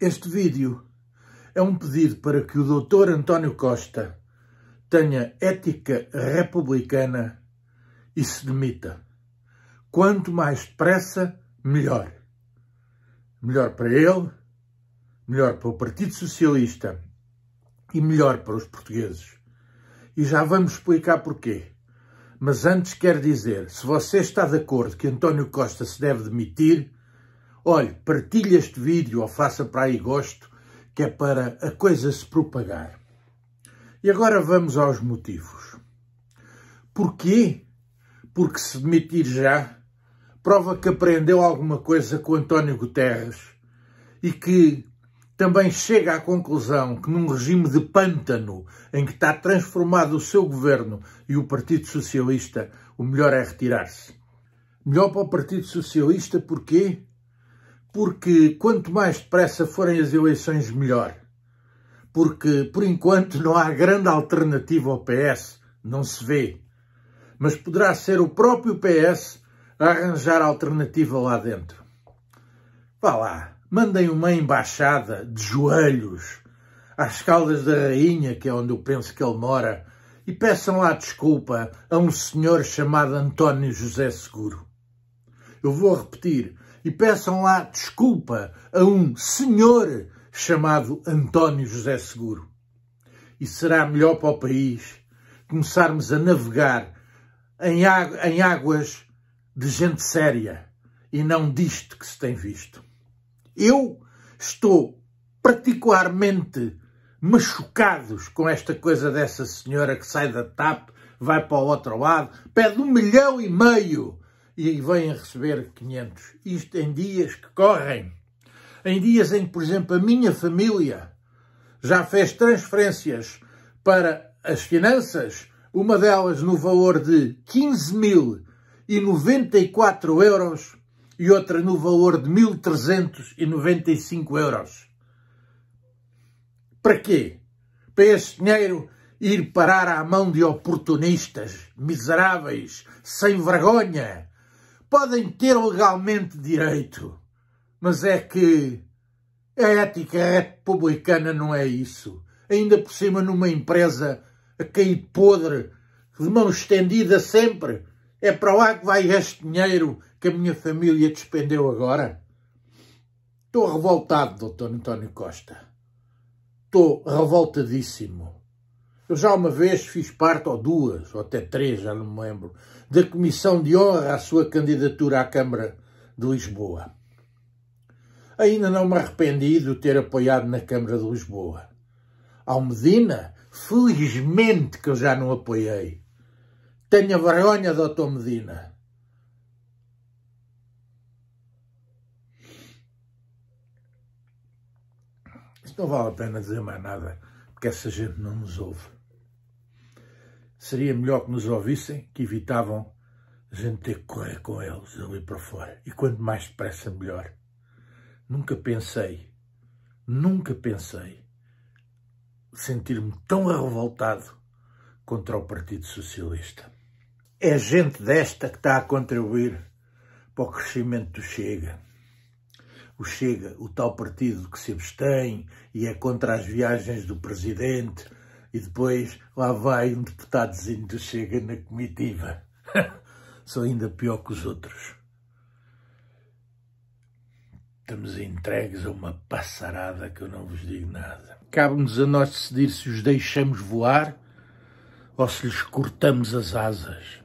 Este vídeo é um pedido para que o Dr. António Costa tenha ética republicana e se demita. Quanto mais depressa, melhor. Melhor para ele, melhor para o Partido Socialista e melhor para os portugueses. E já vamos explicar porquê. Mas antes quero dizer, se você está de acordo que António Costa se deve demitir, Olhe, partilhe este vídeo ou faça para aí gosto, que é para a coisa se propagar. E agora vamos aos motivos. Porquê? Porque se demitir já prova que aprendeu alguma coisa com António Guterres e que também chega à conclusão que num regime de pântano em que está transformado o seu governo e o Partido Socialista, o melhor é retirar-se. Melhor para o Partido Socialista porquê? porque quanto mais depressa forem as eleições, melhor. Porque, por enquanto, não há grande alternativa ao PS, não se vê. Mas poderá ser o próprio PS a arranjar alternativa lá dentro. Vá lá, mandem uma embaixada de joelhos às Caldas da Rainha, que é onde eu penso que ele mora, e peçam lá desculpa a um senhor chamado António José Seguro eu vou repetir, e peçam lá desculpa a um senhor chamado António José Seguro. E será melhor para o país começarmos a navegar em, em águas de gente séria e não disto que se tem visto. Eu estou particularmente machucados com esta coisa dessa senhora que sai da TAP, vai para o outro lado, pede um milhão e meio e vêm a receber 500. Isto em dias que correm. Em dias em que, por exemplo, a minha família já fez transferências para as finanças, uma delas no valor de 15.094 euros e outra no valor de 1.395 euros. Para quê? Para esse dinheiro ir parar à mão de oportunistas, miseráveis, sem vergonha, podem ter legalmente direito, mas é que a ética republicana não é isso. Ainda por cima numa empresa a cair podre, de mão estendida sempre, é para lá que vai este dinheiro que a minha família despendeu agora? Estou revoltado, doutor António Costa. Estou revoltadíssimo. Eu já uma vez fiz parte, ou duas, ou até três, já não me lembro, da comissão de honra à sua candidatura à Câmara de Lisboa. Ainda não me arrependi de o ter apoiado na Câmara de Lisboa. Ao Medina, felizmente que eu já não apoiei. Tenha vergonha, doutor Medina. Isto não vale a pena dizer mais nada, porque essa gente não nos ouve seria melhor que nos ouvissem, que evitavam a gente ter que correr com eles ali para fora. E quanto mais depressa, melhor. Nunca pensei, nunca pensei sentir-me tão revoltado contra o Partido Socialista. É gente desta que está a contribuir para o crescimento do Chega. O Chega, o tal partido que se abstém e é contra as viagens do presidente e depois lá vai um deputadozinho do Chega na comitiva. Sou ainda pior que os outros. Estamos entregues a uma passarada que eu não vos digo nada. Cabe-nos a nós decidir se os deixamos voar ou se lhes cortamos as asas.